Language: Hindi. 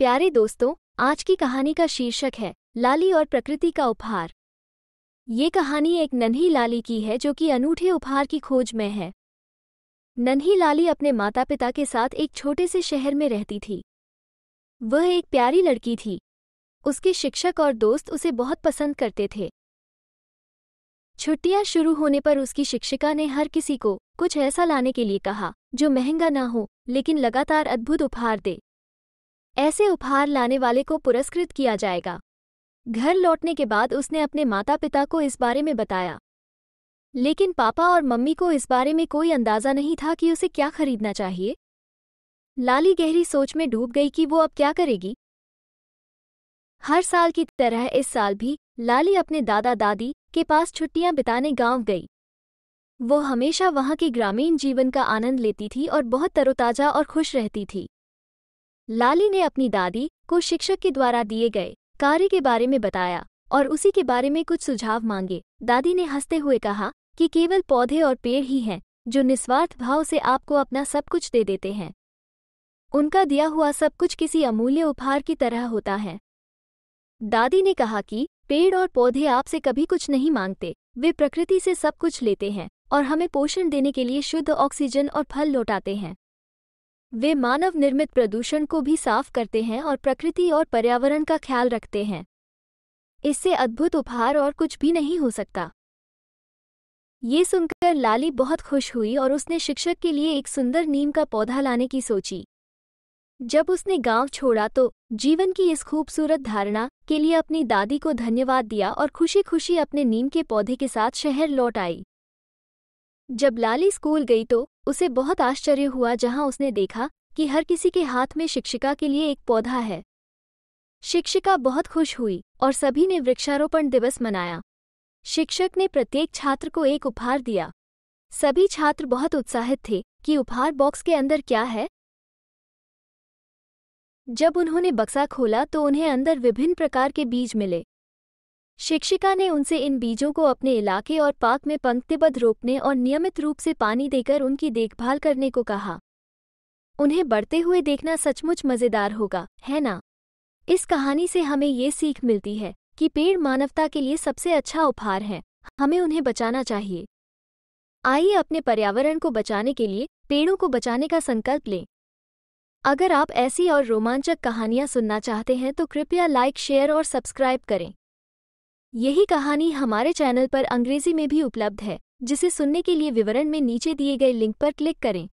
प्यारे दोस्तों आज की कहानी का शीर्षक है लाली और प्रकृति का उपहार ये कहानी एक नन्ही लाली की है जो कि अनूठे उपहार की खोज में है नन्ही लाली अपने माता पिता के साथ एक छोटे से शहर में रहती थी वह एक प्यारी लड़की थी उसके शिक्षक और दोस्त उसे बहुत पसंद करते थे छुट्टियां शुरू होने पर उसकी शिक्षिका ने हर किसी को कुछ ऐसा लाने के लिए कहा जो महंगा ना हो लेकिन लगातार अद्भुत उपहार दे ऐसे उपहार लाने वाले को पुरस्कृत किया जाएगा घर लौटने के बाद उसने अपने माता पिता को इस बारे में बताया लेकिन पापा और मम्मी को इस बारे में कोई अंदाज़ा नहीं था कि उसे क्या खरीदना चाहिए लाली गहरी सोच में डूब गई कि वो अब क्या करेगी हर साल की तरह इस साल भी लाली अपने दादा दादी के पास छुट्टियां बिताने गांव गई वो हमेशा वहां के ग्रामीण जीवन का आनंद लेती थी और बहुत तरोताजा और खुश रहती थी लाली ने अपनी दादी को शिक्षक के द्वारा दिए गए कार्य के बारे में बताया और उसी के बारे में कुछ सुझाव मांगे दादी ने हंसते हुए कहा कि केवल पौधे और पेड़ ही हैं जो निस्वार्थ भाव से आपको अपना सब कुछ दे देते हैं उनका दिया हुआ सब कुछ किसी अमूल्य उपहार की तरह होता है दादी ने कहा कि पेड़ और पौधे आपसे कभी कुछ नहीं मांगते वे प्रकृति से सब कुछ लेते हैं और हमें पोषण देने के लिए शुद्ध ऑक्सीजन और फल लौटाते हैं वे मानव निर्मित प्रदूषण को भी साफ करते हैं और प्रकृति और पर्यावरण का ख्याल रखते हैं इससे अद्भुत उपहार और कुछ भी नहीं हो सकता ये सुनकर लाली बहुत खुश हुई और उसने शिक्षक के लिए एक सुंदर नीम का पौधा लाने की सोची जब उसने गांव छोड़ा तो जीवन की इस खूबसूरत धारणा के लिए अपनी दादी को धन्यवाद दिया और खुशी खुशी अपने नीम के पौधे के साथ शहर लौट आई जब लाली स्कूल गई तो उसे बहुत आश्चर्य हुआ जहां उसने देखा कि हर किसी के हाथ में शिक्षिका के लिए एक पौधा है शिक्षिका बहुत खुश हुई और सभी ने वृक्षारोपण दिवस मनाया शिक्षक ने प्रत्येक छात्र को एक उपहार दिया सभी छात्र बहुत उत्साहित थे कि उपहार बॉक्स के अंदर क्या है जब उन्होंने बक्सा खोला तो उन्हें अंदर विभिन्न प्रकार के बीज मिले शिक्षिका ने उनसे इन बीजों को अपने इलाके और पार्क में पंक्तिबद्ध रोपने और नियमित रूप से पानी देकर उनकी देखभाल करने को कहा उन्हें बढ़ते हुए देखना सचमुच मज़ेदार होगा है ना इस कहानी से हमें ये सीख मिलती है कि पेड़ मानवता के लिए सबसे अच्छा उपहार है हमें उन्हें बचाना चाहिए आइए अपने पर्यावरण को बचाने के लिए पेड़ों को बचाने का संकल्प लें अगर आप ऐसी और रोमांचक कहानियां सुनना चाहते हैं तो कृपया लाइक शेयर और सब्सक्राइब करें यही कहानी हमारे चैनल पर अंग्रेजी में भी उपलब्ध है जिसे सुनने के लिए विवरण में नीचे दिए गए लिंक पर क्लिक करें